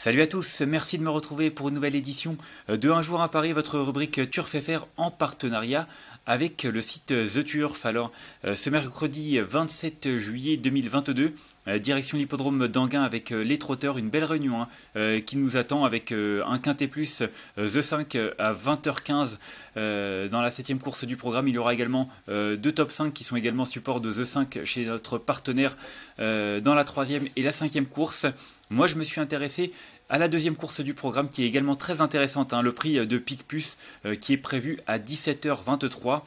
Salut à tous, merci de me retrouver pour une nouvelle édition euh, de Un jour à Paris, votre rubrique Turf FR en partenariat avec le site euh, The Turf. Alors, euh, ce mercredi 27 juillet 2022, direction l'hippodrome d'Anguin avec les trotteurs, une belle réunion hein, qui nous attend avec un quintet plus The 5 à 20h15 dans la septième course du programme. Il y aura également deux top 5 qui sont également support de The 5 chez notre partenaire dans la troisième et la cinquième course. Moi, je me suis intéressé à la deuxième course du programme qui est également très intéressante, hein. le prix de Picpus euh, qui est prévu à 17h23.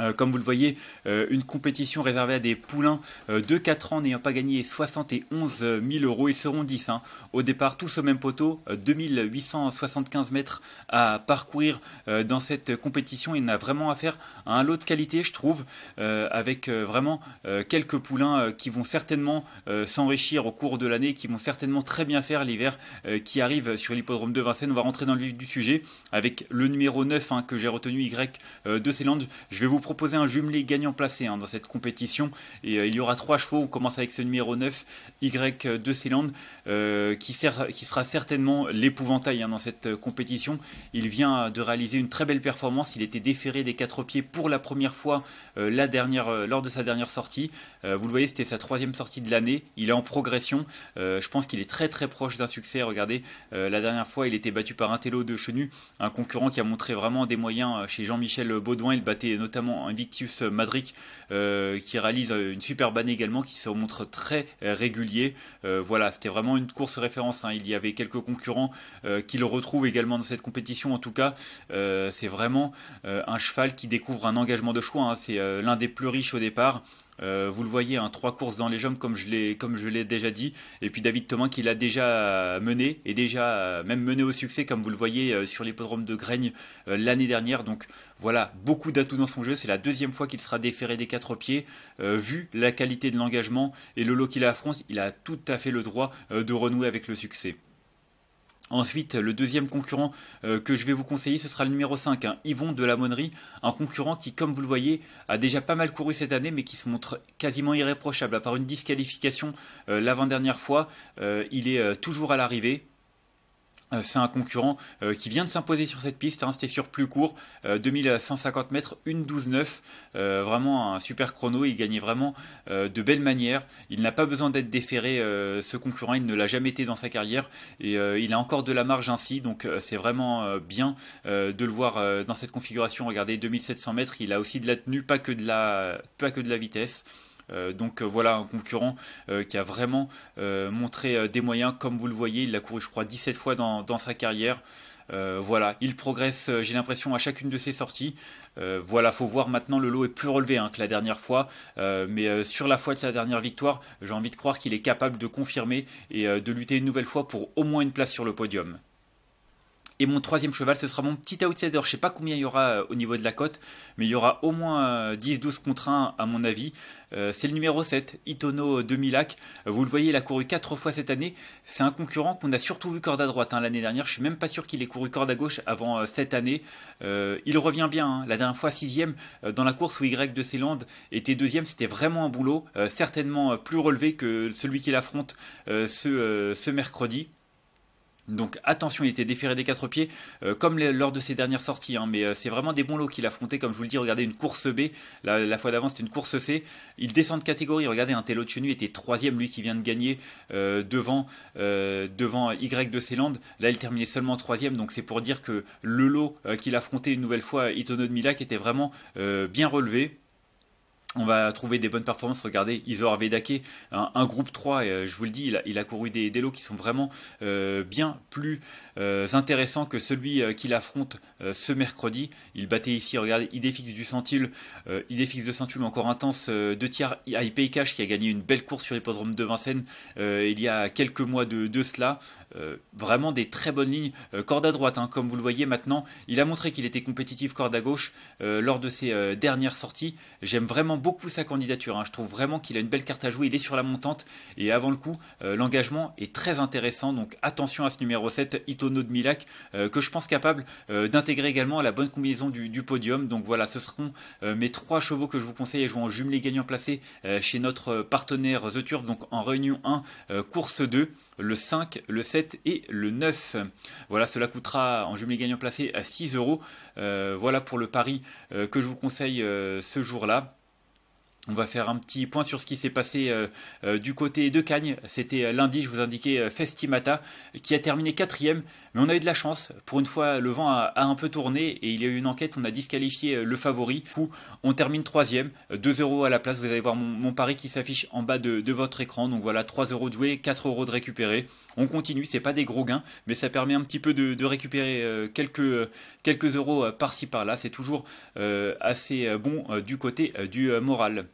Euh, comme vous le voyez, euh, une compétition réservée à des poulains euh, de 4 ans n'ayant pas gagné 71 000 euros, ils seront 10. Hein. Au départ, tous au même poteau, 2875 mètres à parcourir dans cette compétition. Il n'a vraiment affaire à un lot de qualité, je trouve, avec vraiment quelques poulains qui vont certainement s'enrichir au cours de l'année, qui vont certainement très bien faire l'hiver qui arrive sur l'hippodrome de Vincennes. On va rentrer dans le vif du sujet avec le numéro 9 hein, que j'ai retenu, Y de Célande. Je vais vous proposer un jumelé gagnant placé hein, dans cette compétition. Et euh, il y aura trois chevaux. On commence avec ce numéro 9, Y de Sealand, euh, qui, sera certainement l'épouvantail hein, dans cette euh, compétition. Il vient de réaliser une très belle performance. Il était déféré des quatre pieds pour la première fois la dernière, lors de sa dernière sortie. vous le voyez, c'était sa troisième sortie de l'année. Il est en progression. je pense qu'il est très très proche d'un succès. Regardez, la dernière fois, il était battu par un télo de Chenu, un concurrent qui a montré vraiment des moyens chez Jean-Michel Baudouin. Il battait notamment Invictus Madric euh, qui réalise euh, une superbe également, qui se montre très euh, régulier. voilà, c'était vraiment une course référence. Hein. Il y avait quelques concurrents qui le retrouvent également dans cette compétition. En tout cas, c'est vraiment un cheval qui découvre un engagement de choix. Hein. C'est l'un des plus riches au départ. Euh, vous le voyez, hein, trois courses dans les jambes, comme je l'ai, comme je l'ai déjà dit. Et puis David Thomas qui l'a déjà euh, mené, et déjà euh, même mené au succès, comme vous le voyez sur l'hippodrome de Graigne l'année dernière. Donc voilà, beaucoup d'atouts dans son jeu. C'est la deuxième fois qu'il sera déféré des quatre pieds. vu la qualité de l'engagement et le lot qu'il affronte, il a tout à fait le droit de renouer avec le succès. Ensuite, le deuxième concurrent euh, que je vais vous conseiller, ce sera le numéro 5, hein, Yvon de la Monnerie, un concurrent qui, comme vous le voyez, a déjà pas mal couru cette année, mais qui se montre quasiment irréprochable. À part une disqualification euh, l'avant-dernière fois, euh, il est toujours à l'arrivée. Euh, c'est un concurrent euh, qui vient de s'imposer sur cette piste. Hein. C'était sur plus court, 2150 euh, mètres, douze neuf. vraiment un super chrono. Il gagnait vraiment de belles manières. Il n'a pas besoin d'être déféré, ce concurrent. Il ne l'a jamais été dans sa carrière. Et il a encore de la marge ainsi. Donc c'est vraiment bien de le voir dans cette configuration. Regardez, 2700 mètres. Il a aussi de la tenue, pas que de la vitesse. Euh, donc euh, voilà un concurrent euh, qui a vraiment montré des moyens. Comme vous le voyez, il l'a couru je crois 17 fois dans, sa carrière. voilà, il progresse, j'ai l'impression, à chacune de ses sorties. voilà, faut voir maintenant, le lot est plus relevé hein, que la dernière fois. mais sur la foi de sa dernière victoire, j'ai envie de croire qu'il est capable de confirmer et de lutter une nouvelle fois pour au moins une place sur le podium. Et mon troisième cheval, ce sera mon petit outsider. Je sais pas combien il y aura euh, au niveau de la cote, mais il y aura au moins 10-12 euh, contre 1 à mon avis. Euh, c'est le numéro 7, Itono 2000 Milac. Vous le voyez, il a couru 4 fois cette année. C'est un concurrent qu'on a surtout vu corde à droite hein, l'année dernière. Je suis même pas sûr qu'il ait couru corde à gauche avant cette année. il revient bien. Hein. La dernière fois, sixième dans la course où Y de Célande était deuxième. C'était vraiment un boulot, certainement plus relevé que celui qu'il affronte ce mercredi. Donc attention, il était déféré des quatre pieds, euh, comme lors de ses dernières sorties. Hein, mais euh, c'est vraiment des bons lots qu'il affrontait, comme je vous le dis. Regardez une course B, la, fois d'avant c'était une course C. Il descend de catégorie. Regardez un de Chenu était troisième, lui qui vient de gagner euh, devant devant Y de Célande. Là, il terminait seulement troisième. Donc c'est pour dire que le lot qu'il affrontait une nouvelle fois, Itono de Milak était vraiment bien relevé on va trouver des bonnes performances. Regardez, Isor Vedake, un, groupe 3, euh, je vous le dis, il a, couru des, lots qui sont vraiment euh, bien plus euh, intéressants que celui qu'il affronte ce mercredi. Il battait ici, regardez, Idéfix du Centil, Idéfix de Centil encore intense, deux tiers, IP Cash qui a gagné une belle course sur l'hippodrome de Vincennes il y a quelques mois de, cela. vraiment des très bonnes lignes. corde à droite, hein, comme vous le voyez maintenant, il a montré qu'il était compétitif corde à gauche lors de ses dernières sorties. J'aime vraiment beaucoup sa candidature. Hein. Je trouve vraiment qu'il a une belle carte à jouer. Il est sur la montante et avant le coup, euh, l'engagement est très intéressant. Donc attention à ce numéro 7, Itono de Milac, euh, que je pense capable euh, d'intégrer également à la bonne combinaison du, podium. Donc voilà, ce seront mes trois chevaux que je vous conseille à jouer en jumelé gagnant placé chez notre partenaire The Turf, donc en réunion 1, course 2 le 5, le 7 et le 9. Voilà, cela coûtera en jumelé gagnant placé à 6 euros. Voilà pour le pari que je vous conseille ce jour-là. On va faire un petit point sur ce qui s'est passé euh, euh, du côté de Cagnes. C'était euh, lundi, je vous indiquais Festimata, qui a terminé quatrième. Mais on a eu de la chance. Pour une fois, le vent a, un peu tourné et il y a eu une enquête. On a disqualifié le favori. Où on termine troisième. 2 euros à la place. Vous allez voir mon, pari qui s'affiche en bas de, votre écran. Donc voilà, 3 euros de jouer, 4 euros de récupérer. On continue. C'est pas des gros gains, mais ça permet un petit peu de, de récupérer quelques, quelques euros par-ci par-là. C'est toujours assez bon du côté du moral.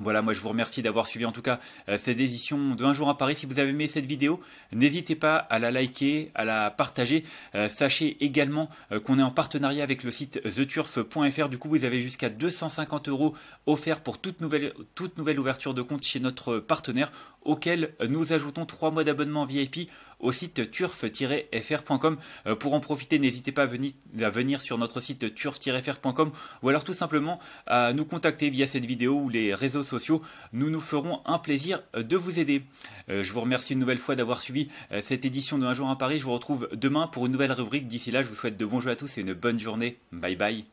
Voilà, moi je vous remercie d'avoir suivi en tout cas euh, cette édition de Un jour à Paris. Si vous avez aimé cette vidéo, n'hésitez pas à la liker, à la partager. Euh, sachez également euh, qu'on est en partenariat avec le site theturf.fr. Du coup, vous avez jusqu'à 250 euros offerts pour toute nouvelle, toute nouvelle ouverture de compte chez notre partenaire, auquel nous ajoutons 3 mois d'abonnement VIP au site turf-fr.com. pour en profiter, n'hésitez pas à venir, à venir sur notre site turf-fr.com ou alors tout simplement à nous contacter via cette vidéo ou les réseaux sociaux, nous nous ferons un plaisir euh, de vous aider. Euh, je vous remercie une nouvelle fois d'avoir suivi euh, cette édition de Un jour à Paris. Je vous retrouve demain pour une nouvelle rubrique. D'ici là, je vous souhaite de bons jeux à tous et une bonne journée. Bye bye.